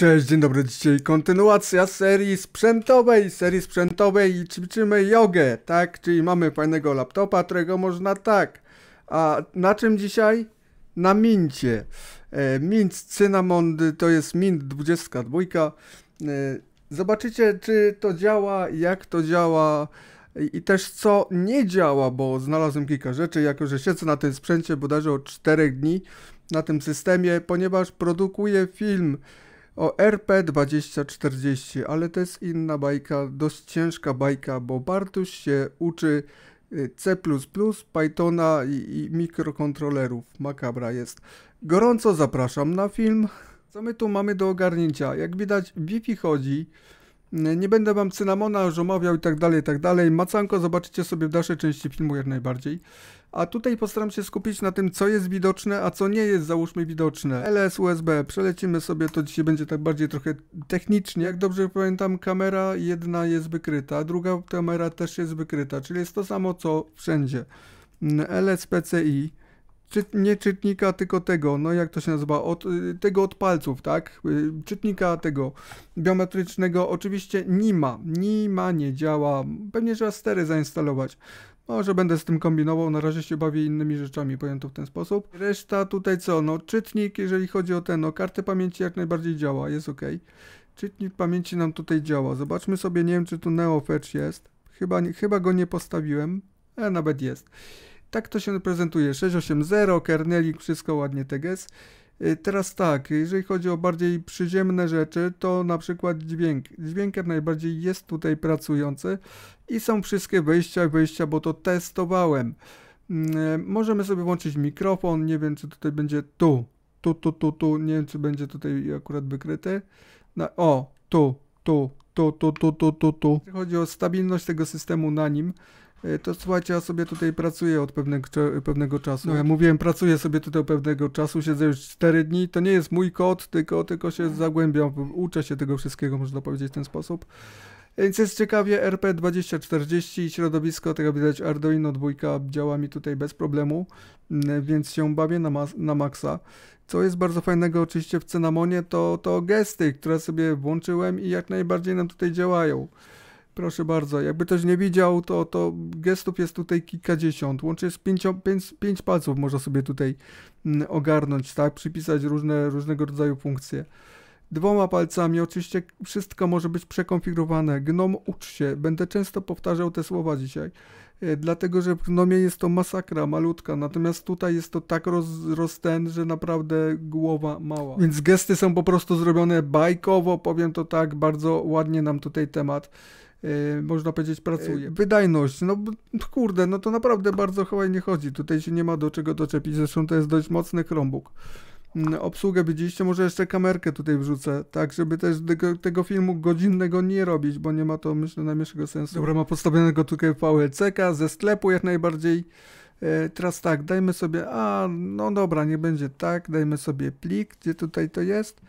Cześć, dzień dobry, dzisiaj kontynuacja serii sprzętowej, serii sprzętowej i ćwiczymy jogę, tak? Czyli mamy fajnego laptopa, którego można tak. A na czym dzisiaj? Na mincie. E, mint cynamon to jest mint 22. E, zobaczycie, czy to działa, jak to działa i, i też co nie działa, bo znalazłem kilka rzeczy, jako że siedzę na tym sprzęcie bodajże od 4 dni na tym systemie, ponieważ produkuję film o RP2040, ale to jest inna bajka, dość ciężka bajka, bo Bartuś się uczy y, C++, Pythona i, i mikrokontrolerów. Makabra jest. Gorąco zapraszam na film. Co my tu mamy do ogarnięcia? Jak widać, Bifi chodzi. Y, nie będę wam cynamona, żomawiał i tak dalej, i tak dalej. Macanko zobaczycie sobie w dalszej części filmu jak najbardziej a tutaj postaram się skupić na tym, co jest widoczne, a co nie jest, załóżmy, widoczne. LS, USB, przelecimy sobie, to dzisiaj będzie tak bardziej trochę technicznie. Jak dobrze pamiętam, kamera jedna jest wykryta, druga kamera też jest wykryta, czyli jest to samo, co wszędzie. Mm, LS, PCI, czy, nie czytnika, tylko tego, no jak to się nazywa, od, y, tego od palców, tak? Y, czytnika tego biometrycznego oczywiście nie ma, nie ma, nie działa, pewnie trzeba stery zainstalować. Może będę z tym kombinował, na razie się bawię innymi rzeczami, powiem to w ten sposób. Reszta tutaj co, no czytnik, jeżeli chodzi o ten, no kartę pamięci jak najbardziej działa, jest ok. Czytnik pamięci nam tutaj działa. Zobaczmy sobie, nie wiem czy tu NeoFetch jest. Chyba, nie, chyba go nie postawiłem, a e, nawet jest. Tak to się prezentuje, 680, kernelik, wszystko ładnie, TGS. Teraz tak, jeżeli chodzi o bardziej przyziemne rzeczy, to na przykład dźwięk. Dźwięker najbardziej jest tutaj pracujący i są wszystkie wejścia i wyjścia, bo to testowałem. Możemy sobie włączyć mikrofon, nie wiem czy tutaj będzie tu, tu, tu, tu, tu, nie wiem czy będzie tutaj akurat wykryty. No, o, tu, tu, tu, tu, tu, tu, tu, tu. Chodzi o stabilność tego systemu na nim. Y, to słuchajcie, ja sobie tutaj pracuję od pewnego, pewnego czasu. No, ja mm. mówiłem, pracuję sobie tutaj od pewnego czasu, siedzę już 4 dni. To nie jest mój kod, tylko, tylko się mm. zagłębiam, uczę się tego wszystkiego, można powiedzieć w ten sposób. Więc jest ciekawie, RP2040 środowisko, tak jak widać Arduino dwójka działa mi tutaj bez problemu, mm, więc się bawię na, ma na maksa. Co jest bardzo fajnego oczywiście w Cynamonie to, to gesty, które sobie włączyłem i jak najbardziej nam tutaj działają. Proszę bardzo, jakby ktoś nie widział, to, to gestów jest tutaj kilkadziesiąt, łącznie z pięcio, pięć, pięć palców można sobie tutaj mm, ogarnąć, tak, przypisać różne, różnego rodzaju funkcje. Dwoma palcami, oczywiście wszystko może być przekonfigurowane. Gnom ucz się, będę często powtarzał te słowa dzisiaj, e, dlatego że w Gnomie jest to masakra malutka, natomiast tutaj jest to tak roz, że naprawdę głowa mała. Więc gesty są po prostu zrobione bajkowo, powiem to tak, bardzo ładnie nam tutaj temat Y, można powiedzieć, pracuje. Y, wydajność, no, no kurde, no to naprawdę bardzo chyba nie chodzi. Tutaj się nie ma do czego doczepić, zresztą to jest dość mocny Chromebook. Mm, obsługę widzieliście, może jeszcze kamerkę tutaj wrzucę, tak, żeby też tego, tego filmu godzinnego nie robić, bo nie ma to, myślę, najmniejszego sensu. Dobra, ma postawionego tutaj pałeceka ze sklepu jak najbardziej. E, teraz tak, dajmy sobie, a no dobra, nie będzie tak, dajmy sobie plik, gdzie tutaj to jest.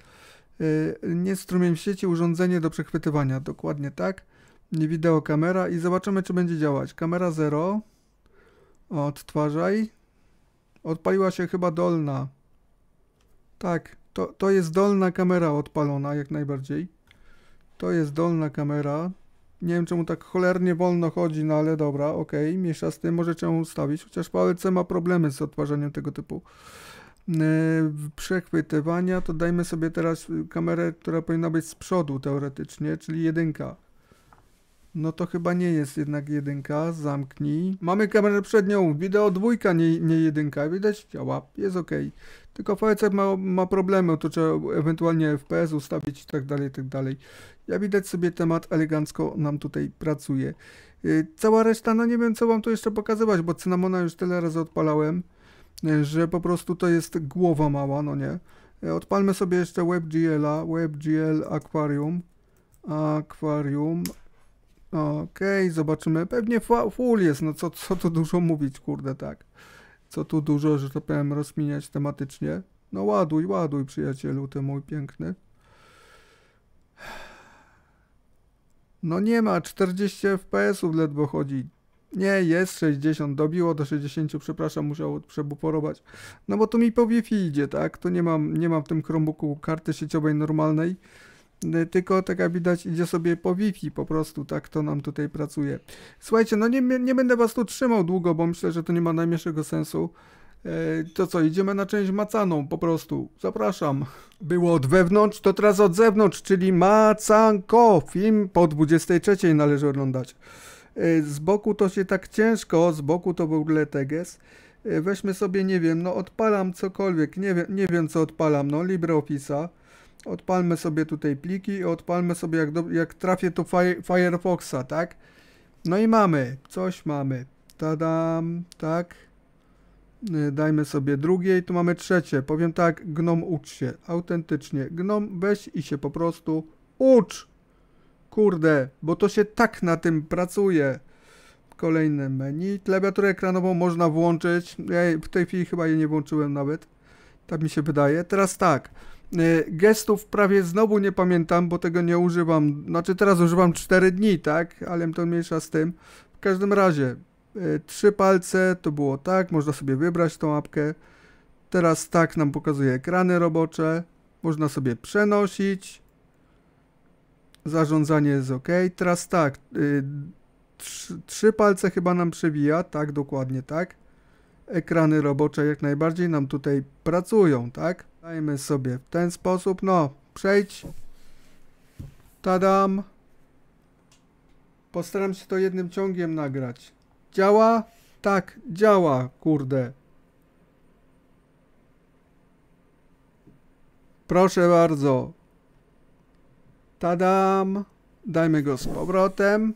E, nie strumień w sieci, urządzenie do przechwytywania, dokładnie tak nie wideo kamera i zobaczymy czy będzie działać. Kamera 0. Odtwarzaj. Odpaliła się chyba dolna. Tak, to, to jest dolna kamera odpalona jak najbardziej. To jest dolna kamera. Nie wiem czemu tak cholernie wolno chodzi, no ale dobra, ok, mniejsza z tym, może ją ustawić, chociaż PLC ma problemy z odtwarzaniem tego typu yy, przechwytywania, to dajmy sobie teraz kamerę, która powinna być z przodu teoretycznie, czyli jedynka. No to chyba nie jest jednak jedynka, zamknij. Mamy kamerę przednią, wideo dwójka, nie, nie jedynka, widać? Działa, jest ok. Tylko VHC ma, ma problemy, to trzeba ewentualnie FPS ustawić i tak dalej, i tak dalej. Ja widać sobie temat elegancko nam tutaj pracuje. Yy, cała reszta, no nie wiem co wam tu jeszcze pokazywać, bo cynamona już tyle razy odpalałem, y, że po prostu to jest głowa mała, no nie. Y, odpalmy sobie jeszcze WebGL-a, WebGL Aquarium. Aquarium, Okej, okay, zobaczymy. Pewnie full jest, no co, co tu dużo mówić, kurde, tak. Co tu dużo, że to tak powiem, rozmieniać tematycznie. No ładuj, ładuj, przyjacielu, ty mój piękny. No nie ma, 40 FPS-ów ledwo chodzi. Nie, jest 60, dobiło do 60, przepraszam, musiał przebuporować. No bo to mi po Wi-Fi idzie, tak? To nie mam, nie mam w tym Chromebooku karty sieciowej normalnej. Y, tylko tak jak widać idzie sobie po Wi-Fi po prostu, tak to nam tutaj pracuje. Słuchajcie, no nie, nie będę was tu trzymał długo, bo myślę, że to nie ma najmniejszego sensu. Y, to co, idziemy na część macaną po prostu. Zapraszam. Było od wewnątrz, to teraz od zewnątrz, czyli macanko. Film po 23 należy oglądać. Y, z boku to się tak ciężko, z boku to w ogóle teges. Weźmy sobie, nie wiem, no odpalam cokolwiek, nie, wiem, nie wiem co odpalam, no LibreOffice'a. Odpalmy sobie tutaj pliki i odpalmy sobie, jak, do, jak trafię to fire, Firefoxa, tak? No i mamy, coś mamy. Tadam, tak. Y, dajmy sobie drugie i tu mamy trzecie. Powiem tak, gnom ucz się, autentycznie. Gnom weź i się po prostu ucz. Kurde, bo to się tak na tym pracuje. Kolejne menu. Klawiaturę ekranową można włączyć. Ja w tej chwili chyba jej nie włączyłem nawet. Tak mi się wydaje. Teraz tak. Y, gestów prawie znowu nie pamiętam, bo tego nie używam. Znaczy teraz używam 4 dni, tak? Ale to mniejsza z tym. W każdym razie, y, trzy palce to było tak, można sobie wybrać tą apkę. Teraz tak nam pokazuje ekrany robocze. Można sobie przenosić. Zarządzanie jest ok. Teraz tak, y, trzy, trzy palce chyba nam przewija, tak, dokładnie tak. Ekrany robocze jak najbardziej nam tutaj pracują, tak? Dajmy sobie w ten sposób, no, przejdź. Tadam. Postaram się to jednym ciągiem nagrać. Działa? Tak, działa, kurde. Proszę bardzo. Tadam. Dajmy go z powrotem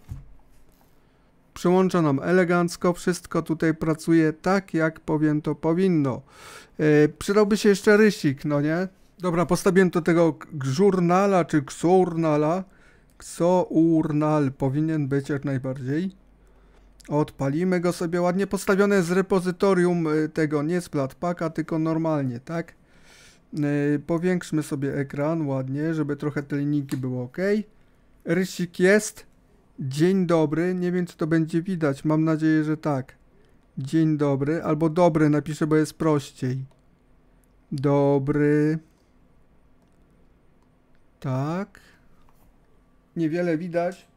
przyłącza nam elegancko, wszystko tutaj pracuje tak, jak powiem to powinno. Yy, przydałby się jeszcze rysik, no nie? Dobra, postawiłem do tego żurnala czy ksurnala. Ksournal powinien być jak najbardziej. Odpalimy go sobie ładnie postawione z repozytorium e, tego, nie z platpaka, tylko normalnie, tak? Yy, powiększmy sobie ekran ładnie, żeby trochę te linijki były ok. Rysik jest. Dzień dobry, nie wiem czy to będzie widać, mam nadzieję, że tak. Dzień dobry, albo dobry napiszę, bo jest prościej. Dobry. Tak. Niewiele widać.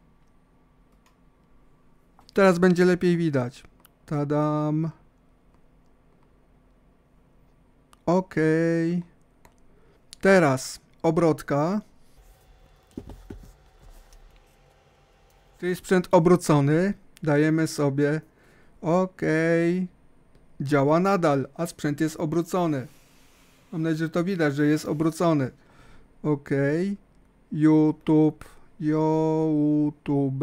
Teraz będzie lepiej widać. Tadam. Okej. Okay. Teraz obrotka. Czyli sprzęt obrócony. Dajemy sobie OK. Działa nadal, a sprzęt jest obrócony. Mam nadzieję, że to widać, że jest obrócony. OK. YouTube. YouTube.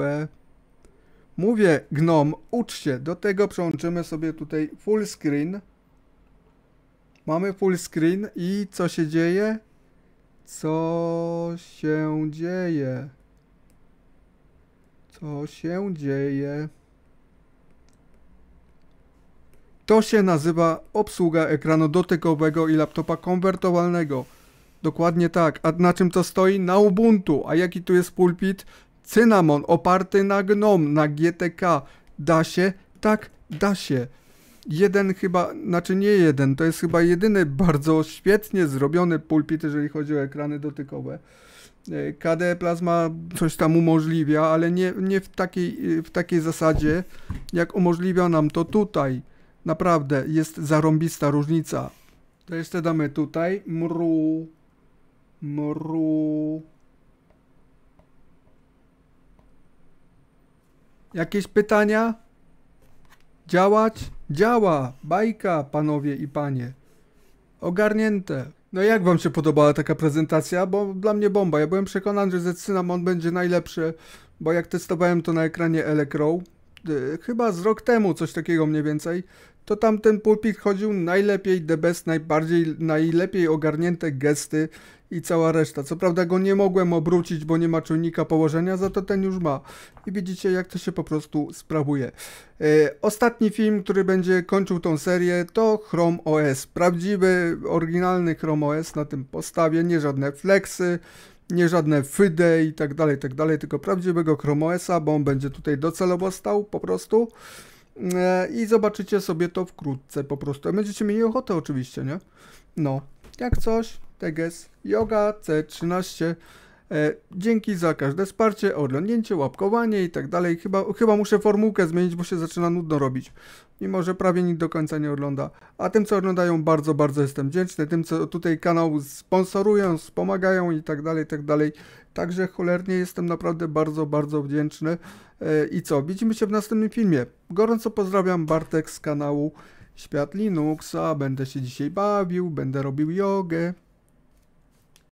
Mówię, gnom, uczcie. Do tego przełączymy sobie tutaj full screen. Mamy full screen i co się dzieje? Co się dzieje? Co się dzieje? To się nazywa obsługa ekranu dotykowego i laptopa konwertowalnego. Dokładnie tak. A na czym to stoi? Na Ubuntu. A jaki tu jest pulpit? Cynamon, oparty na GNOME, na GTK. Da się? Tak, da się. Jeden chyba, znaczy nie jeden, to jest chyba jedyny bardzo świetnie zrobiony pulpit, jeżeli chodzi o ekrany dotykowe. E, KDE Plasma coś tam umożliwia, ale nie, nie w, takiej, e, w takiej zasadzie, jak umożliwia nam to tutaj. Naprawdę jest zarąbista różnica. To jeszcze damy tutaj. Mru. Mru. Jakieś pytania? Działać? Działa! Bajka, panowie i panie. Ogarnięte. No jak wam się podobała taka prezentacja? Bo dla mnie bomba. Ja byłem przekonany, że z Cynamon będzie najlepszy, bo jak testowałem to na ekranie Elecrow, y, chyba z rok temu, coś takiego mniej więcej, to tam ten pulpit chodził najlepiej, the best, najbardziej, najlepiej ogarnięte gesty i cała reszta. Co prawda go nie mogłem obrócić, bo nie ma czujnika położenia, za to ten już ma. I widzicie, jak to się po prostu sprawuje. E, ostatni film, który będzie kończył tą serię, to Chrome OS. Prawdziwy, oryginalny Chrome OS na tym postawie, nie żadne flexy, nie żadne FIDE i tak dalej, tak dalej, tylko prawdziwego Chrome OS-a, bo on będzie tutaj docelowo stał po prostu. E, I zobaczycie sobie to wkrótce po prostu. Będziecie mieli ochotę oczywiście, nie? No, jak coś, Teges Yoga C13. E, dzięki za każde wsparcie, oglądnięcie, łapkowanie i tak dalej. Chyba, muszę formułkę zmienić, bo się zaczyna nudno robić. Mimo, że prawie nikt do końca nie ogląda. A tym, co oglądają, bardzo, bardzo jestem wdzięczny. Tym, co tutaj kanał sponsorują, wspomagają i tak dalej, i tak dalej. Także cholernie jestem naprawdę bardzo, bardzo wdzięczny. E, I co? Widzimy się w następnym filmie. Gorąco pozdrawiam Bartek z kanału Świat Linuxa. Będę się dzisiaj bawił, będę robił jogę.